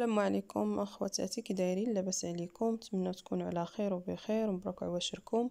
السلام عليكم اخواتاتي كي دايرين لاباس عليكم نتمنى تكونوا على خير وبخير مبروك عواشركم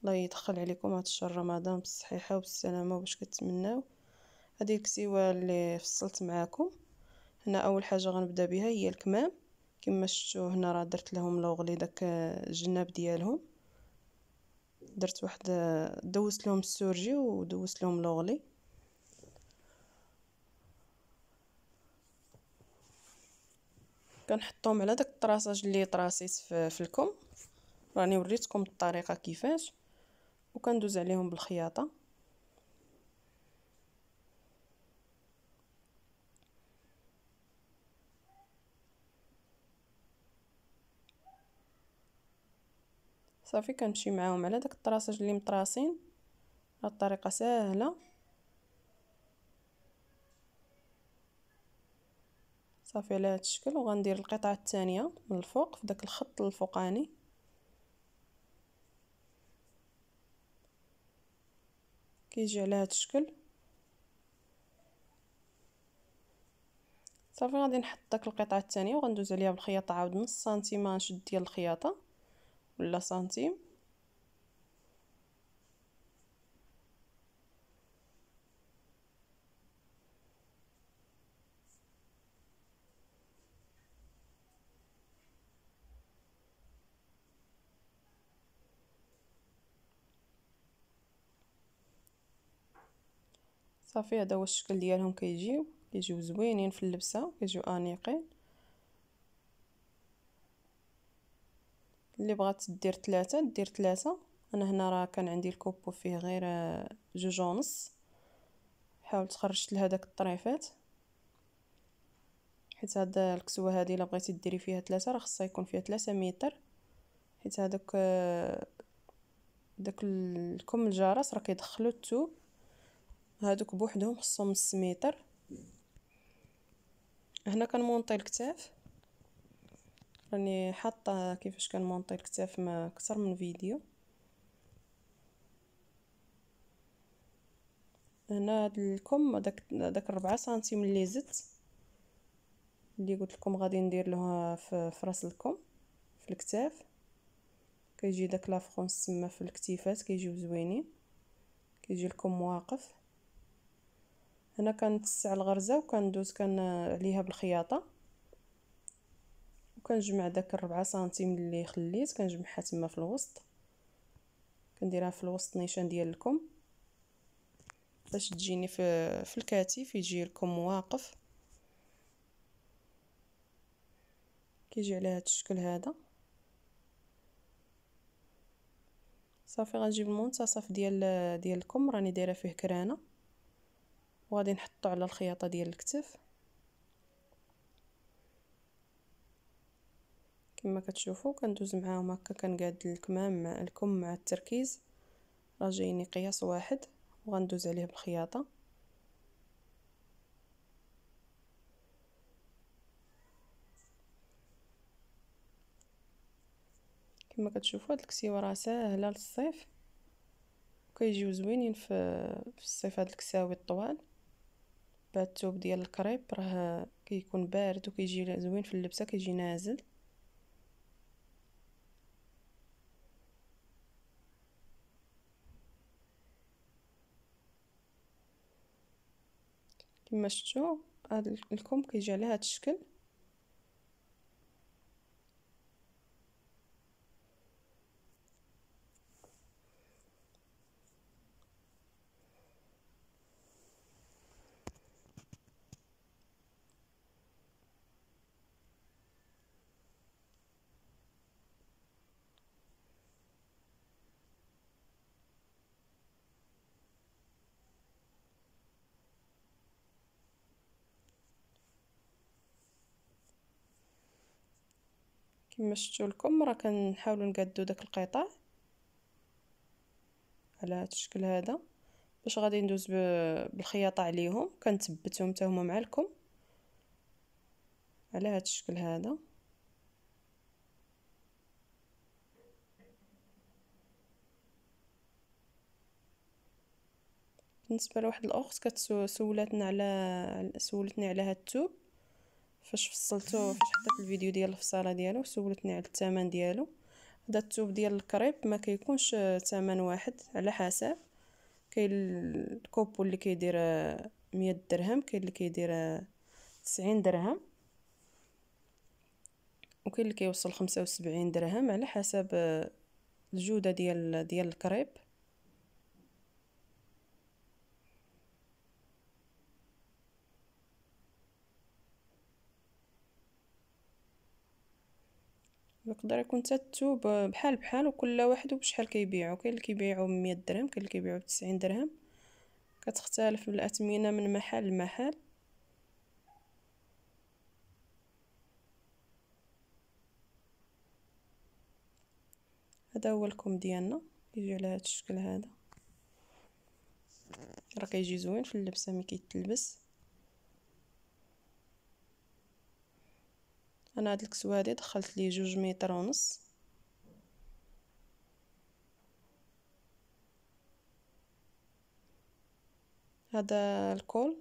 الله يدخل عليكم هذا الشهر رمضان بالصحيحه وبالسلامه واش كتمناو هذه الكسيوه اللي فصلت معاكم هنا اول حاجه غنبدا بها هي الكمام كما شفتوا هنا راه درت لهم لوغلي داك الجناب ديالهم درت واحد دوزت لهم السورجي ودوزت لهم لوغلي كنحطهم على داك الطراساج اللي طراسيت في الكم راني وريتكم الطريقه كيفاش وكندوز عليهم بالخياطه صافي كنمشي معاهم على داك الطراساج اللي مطراسين هاد الطريقه سهله صافي على هذا الشكل وغندير القطعه الثانيه من الفوق في داك الخط الفوقاني كيجي على هذا الشكل صافي غادي نحط داك القطعه الثانيه وغندوز عليها بالخياطه عاود نص سنتيم نشد ديال الخياطه ولا سنتيم صافي هذا هو الشكل ديالهم كيجيو كيجيو زوينين في اللبسه كيجيو انيقين اللي بغات دير ثلاثة دير ثلاثة انا هنا راه كان عندي الكوبو فيه غير آه، جوج ونص حاولت خرجت لهداك الطريفات حيت هاد الكسوه هادي الا بغيتي ديري فيها ثلاثة راه خصها يكون فيها ثلاثة متر حيت هادوك آه، داك الكم الجرس راه كيدخلو الثوب هادوك بوحدهم خصهم السميطر هنا كنمونطي الكتاف راني حاطه كيفاش كنمونطي الكتاف ما اكثر من فيديو هنا هاد الكم داك داك 4 سنتيم اللي زدت اللي قلت لكم غادي ندير لها في, فراس راس الكم في الكتاف كيجي داك لافرونس تما في الكتيفات كيجيو زوينين كيجي لكم واقف هنا كنتسع الغرزه وكندوز كان عليها بالخياطه وكنجمع داك الربعة سنتيم اللي خليت كنجمعها تما في الوسط كنديرها في الوسط نيشان ديال الكم باش تجيني في في الكتف يجي لكم واقف كيجي على هذا الشكل هذا صافي غنجيب المنتصف ديال ديالكم راني دايره فيه كرانه وغادي نحطو على الخياطه ديال الكتف كما كتشوفوا كندوز معاهم هكا كنقاد الكمام مع الكم مع التركيز راه جايني قياس واحد وغندوز عليه بالخياطه كما كتشوفوا هاد الكسيوه راه ساهله للصيف وكيجيو زوينين في في الصيف هاد الكساوي الطوال الثوب ديال الكريب راه كيكون بارد وكيجي زوين في اللبسه كيجي نازل كما شفتوا هاد الكم كيجي على هاد الشكل كما شفتوا لكم راه كنحاولوا نقادو داك القطع على هذا الشكل هذا باش غادي ندوز بالخياطه عليهم كنثبتهم حتى هما معكم على هذا الشكل هذا بالنسبه لواحد الاخت كتسولتنا على سولتني على هاد الثوب فاش فصلتو فاش حطيت الفيديو ديال الفصاله ديالو سولتني على الثمن ديالو هذا التوب ديال الكريب ما كيكونش ثمن واحد على حسب كاين الكوبو اللي كيدير 100 درهم كاين اللي كيدير 90 درهم وكاين اللي كيوصل 75 درهم على حسب الجوده ديال ديال الكريب تقدر يكون تتو بحال بحال وكل واحد وبشحال كيبيعو كاين اللي كيبيعو ب 100 درهم كاين اللي كيبيعو ب 90 درهم كتختلف الاثمنه من محل لمحل هذا هو الكم ديالنا كيجي على هذا الشكل هذا راه كيجي زوين في اللبسه ملي كيتلبس انا هاد الكسوة هادي دخلت لي جوج متر ونص هذا الكول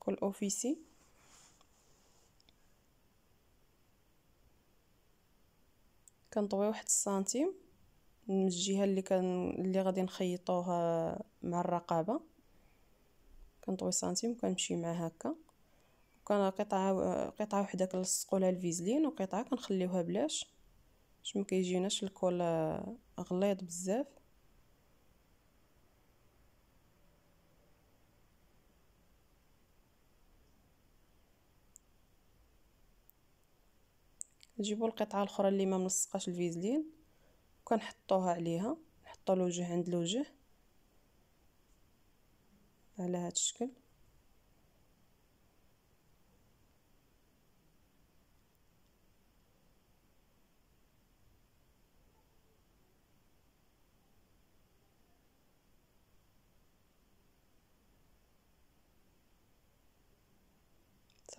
كول اوفيسي كنطوي واحد السنتيم من الجهه اللي كان اللي غادي نخيطوها مع الرقابه كنطوي سنتيم كنمشي مع هكا كان قطعه قطعه وحده كنلصقوا لها الفيزلين وقطعه كنخليوها بلاش باش ما كيجيناش الكول غليظ بزاف نجيبو القطعه الاخرى اللي ما ملصقاش الفيزلين وكنحطوها عليها نحطو الوجه عند الوجه على هذا الشكل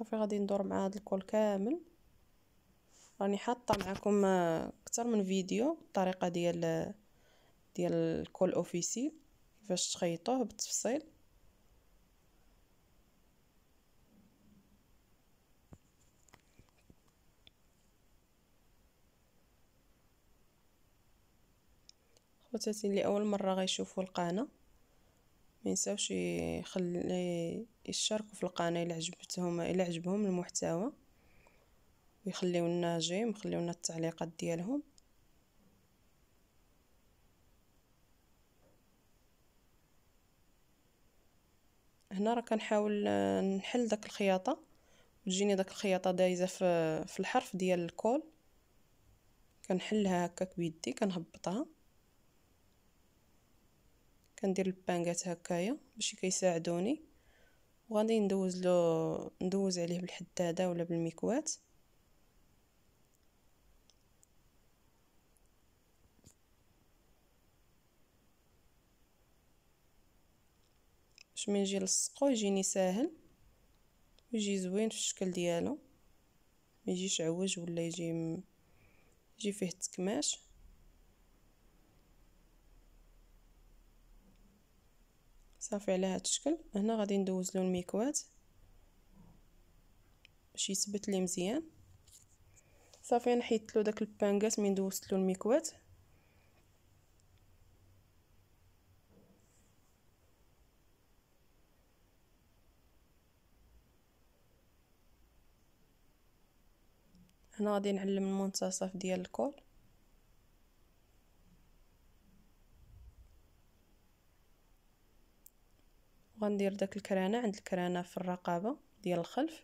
صافي غادي ندور مع هذا الكول كامل راني حاطه معكم آه، اكثر من فيديو الطريقه ديال آه، ديال الكول اوفيسي كيفاش تخيطوه بالتفصيل خواتاتي اللي اول مره غيشوفوا القناه ما ينساوش يخلي يشاركوا في القناه الا عجبتهم الا عجبهم المحتوى ويخليو لنا جيم ويخليو لنا التعليقات ديالهم هنا راه كنحاول نحل داك الخياطه وتجيني داك الخياطه دايزه في في الحرف ديال الكول كنحلها هكاك بيدي كنهبطها كندير البانكات هكايا باش كيساعدوني وغادي ندوز له ندوز عليه بالحداده ولا بالميكوات باش من نجي لصقو يجيني ساهل ويجي زوين في الشكل ديالو ما يجيش عوج ولا يجي يجي فيه تكماش صافي على هاد الشكل هنا غادي ندوز له المكوات باش يثبت لي مزيان صافي انا حيدت له داك البانكاس من دوزت له المكوات هنا غادي نعلم المنتصف ديال الكول غندير داك الكرانه عند الكرانه في الرقبه ديال الخلف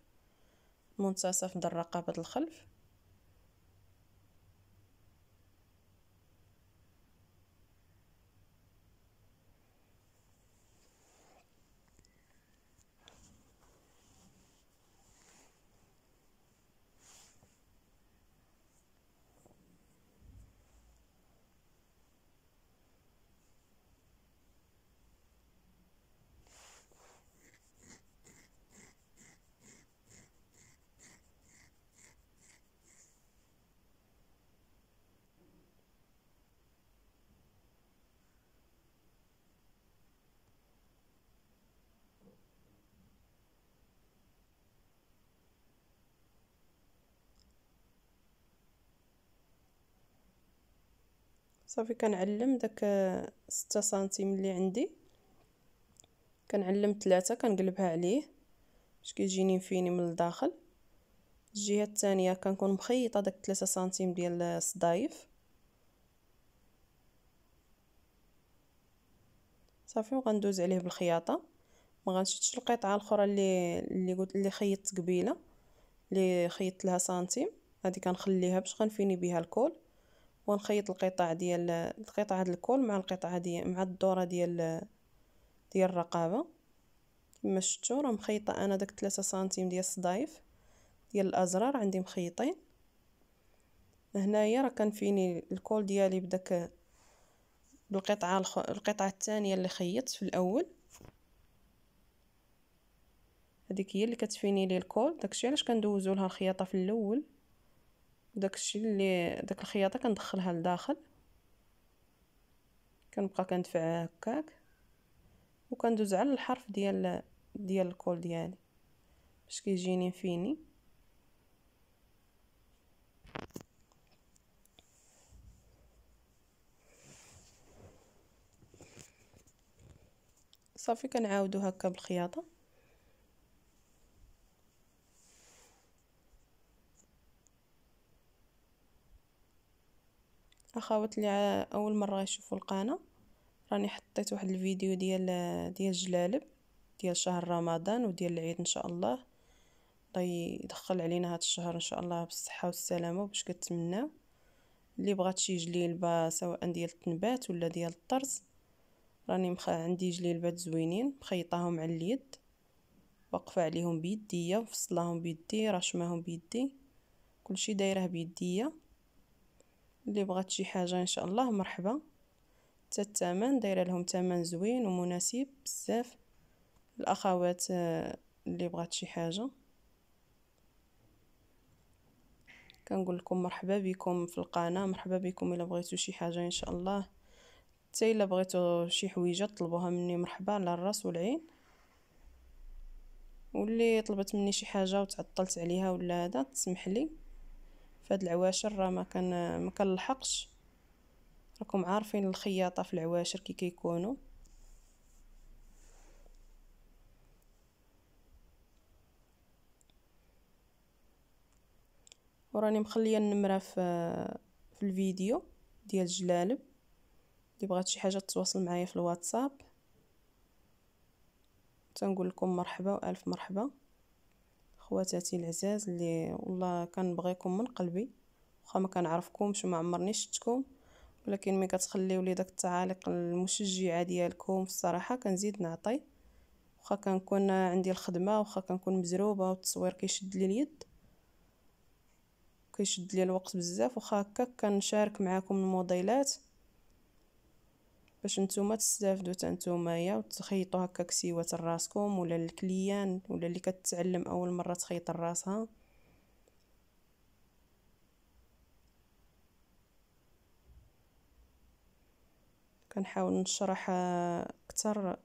منتصف ديال الرقابه الخلف صافي كنعلم داك ستة سنتيم اللي عندي كنعلم ثلاثة كنقلبها عليه باش كيجيني فيني من الداخل الجهه الثانيه كنكون مخيطه داك 3 سنتيم ديال الصدايف صافي وغندوز عليه بالخياطه ما غنشدش القطعه الاخرى اللي اللي قلت اللي خيطت قبيله اللي خيطت لها سنتيم هذه كنخليها باش غنفيني بها الكول ونخيط القطع ديال القطع ديال الكول مع القطعة ديال مع الدورة ديال ديال الرقابه كما شفتوا راه مخيطة انا داك 3 سنتيم ديال الصدايف ديال الازرار عندي مخيطين هنايا راه كنفيني الكول ديالي بداك بالقطعة الخ... القطعة الثانية اللي خيطت في الاول هذيك هي اللي كتفيني لي الكول داكشي علاش كندوزو لها الخياطه في الاول داكشي اللي داك الخياطه كندخلها لداخل كنبقى كندفعها هكاك وكندوز على الحرف ديال ديال الكول ديالي يعني، باش كيجيني فيني صافي كنعاودو هكا بالخياطه اخوات اللي اول مره يشوفوا القناه راني حطيت واحد الفيديو ديال ديال جلالب ديال شهر رمضان وديال العيد ان شاء الله الله يدخل علينا هذا الشهر ان شاء الله بالصحه والسلامه باش كنتمناو اللي بغات شي جليلبه سواء ديال التنبات ولا ديال الطرز راني مخ... عندي جليلبات زوينين مخيطاهم على اليد واقفه عليهم بيديا مفصلاهم بيدي رشماهم بيدي كلشي دايره بيديا اللي بغات شي حاجه ان شاء الله مرحبا حتى الثمن دايره لهم ثمن زوين ومناسب بزاف الاخوات آه، اللي بغات شي حاجه كنقول لكم مرحبا بكم في القناه مرحبا بكم الا بغيتو شي حاجه ان شاء الله حتى الا بغيتو شي حويجه طلبوها مني مرحبا على الراس والعين واللي طلبت مني شي حاجه وتعطلت عليها ولا هذا تسمح لي فهاد العواشر راه ما كان ما كنلحقش راكم عارفين الخياطه في العواشر كي كيكونوا وراني مخليه النمره في في الفيديو ديال الجلالب اللي بغات شي حاجه تتواصل معايا في الواتساب تنقول لكم مرحبا والف مرحبا خواتاتي العزاز اللي والله كنبغيكم من قلبي واخا ما كنعرفكمش ما عمرني شفتكم ولكن ملي كتخليو لي داك التعاليق المشجعه ديالكم الصراحه كنزيد نعطي واخا كنكون عندي الخدمه واخا كنكون مزروبه والتصوير كيشد لي اليد كيشد لي الوقت بزاف واخا هكاك كنشارك معاكم الموديلات باش نتوما تستافدوا حتى نتومايا وتخيطوا هكا كسيوات لراسكم ولا الكليان ولا اللي كتعلم اول مره تخيط راسها كنحاول نشرح اكثر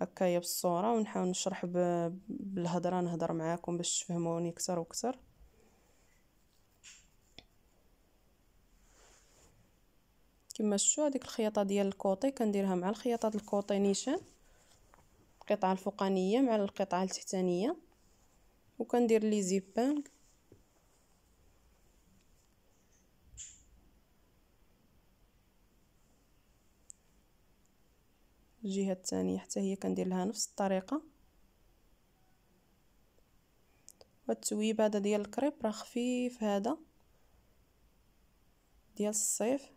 هكايا بالصوره ونحاول نشرح بالهضره نهضر معاكم باش تفهموني اكثر واكثر كما شفتوا هذيك الخياطه ديال الكوطي كنديرها مع الخياطه ديال الكوطي نيشان القطعه الفوقانيه مع القطعه التحتانيه وكندير لي زيبان الجهه الثانيه حتى هي كندير لها نفس الطريقه والتويب هذا ديال الكريب راه خفيف هذا ديال الصيف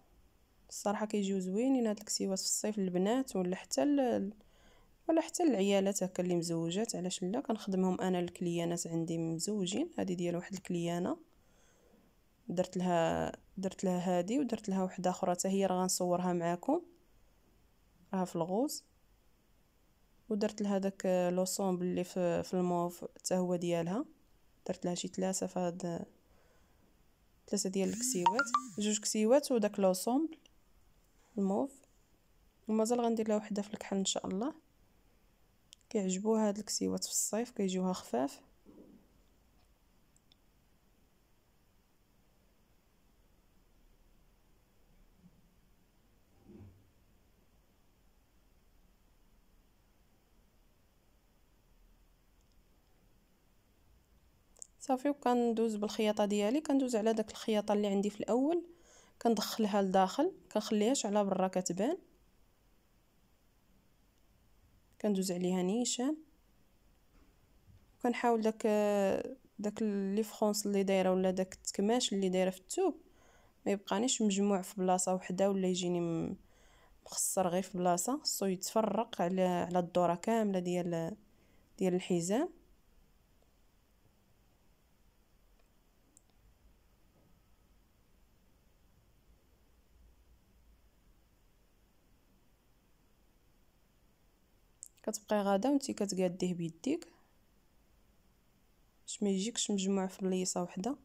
الصراحه كيجيو زوينين هاد الكسيوات في الصيف للبنات ولا حتى ولا حتى العيالات هكا اللي مزوجات علاش لا كنخدمهم انا الكليانات عندي مزوجين هادي ديال واحد الكليانه درت لها درت لها هادي ودرت لها وحده اخرى حتى هي راه غنصورها معاكم راها في الغوز ودرت لها داك لوسومبل اللي في, في الموف حتى هو ديالها درت لها شي ثلاثه في هاد ثلاثه ديال الكسيوات جوج كسيوات وداك لوسومبل الموف ومازال غندير لها وحده في الكحل ان شاء الله كيعجبو هاد الكسيوات في الصيف كيجيوها خفاف صافي وكندوز بالخياطه ديالي كندوز على داك الخياطه اللي عندي في الاول كندخلها لداخل كنخليهاش على برا كتبان كندوز عليها نيشان وكنحاول داك داك لي فرونس اللي دايره ولا داك التكماش اللي دايره في الثوب ما يبقانيش مجموع في بلاصه وحده ولا يجيني مخسر غير في بلاصه خصو يتفرق على على الدوره كامله ديال ديال الحزام كتبقاي غادا وانتي كتقاديه بيديك باش ما يجيكش مجموع في بليصه وحده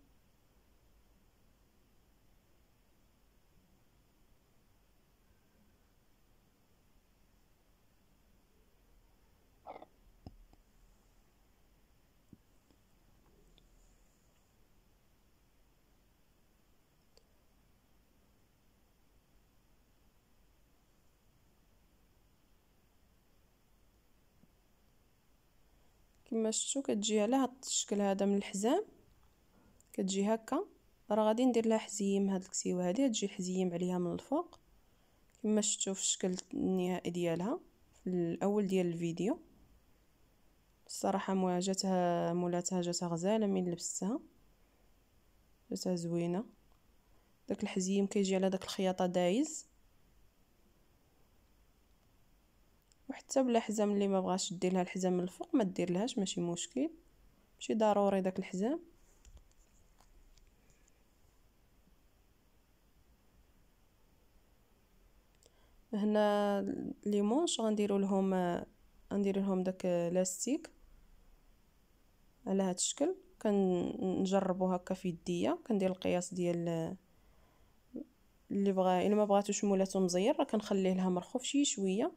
كما شفتوا كتجي على هاد الشكل هذا من الحزام كتجي هكا راه غادي ندير لها حزيم هاد الكسيوه هادي تجي حزييم عليها من الفوق كما شفتوا في الشكل النهائي ديالها في الاول ديال الفيديو الصراحه مواجهتها مولاتها جاتها غزاله من لبستها جاتها زوينه داك الحزيم كيجي على داك الخياطه دايز وحتى بلا حزام اللي ما بغاش دير لها الحزام من الفوق ما دير لهاش ماشي مشكل ماشي ضروري داك الحزام هنا لي مونش غنديروا لهم غندير لهم داك لاستيك على هاد الشكل كنجربو هكا في يديا كندير القياس ديال اللي بغا الا ما بغاتوش مولاتو مزير راه كنخليه لها مرخوف شي شويه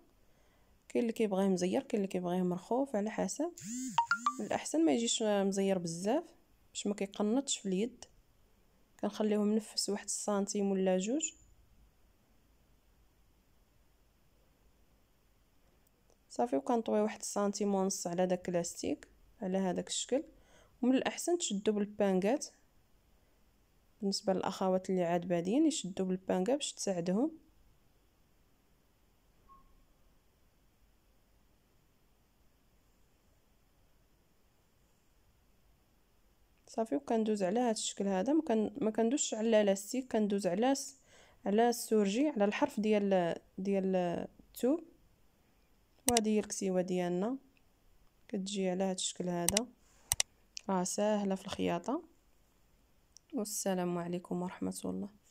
كاين اللي كيبغيه مزير كاين اللي كيبغيه مرخوف على حسب الاحسن ما يجيش مزير بزاف باش ما كيقنطش في اليد كنخليوه نفس واحد السنتيم ولا جوج صافي وكنطوي واحد السنتيم ونص على داك البلاستيك على هذاك الشكل ومن الاحسن تشدو بالبانكات بالنسبه للاخوات اللي عاد بادين يشدو بالبانكه باش تساعدهم صافي وكندوز على هذا الشكل هذا ما كندوش على لاستيك كندوز على على السورجي على الحرف ديال ديال الثوب وهذه هي الكسيوه ديالنا كتجي على هذا الشكل هذا راه ساهله في الخياطه والسلام عليكم ورحمه الله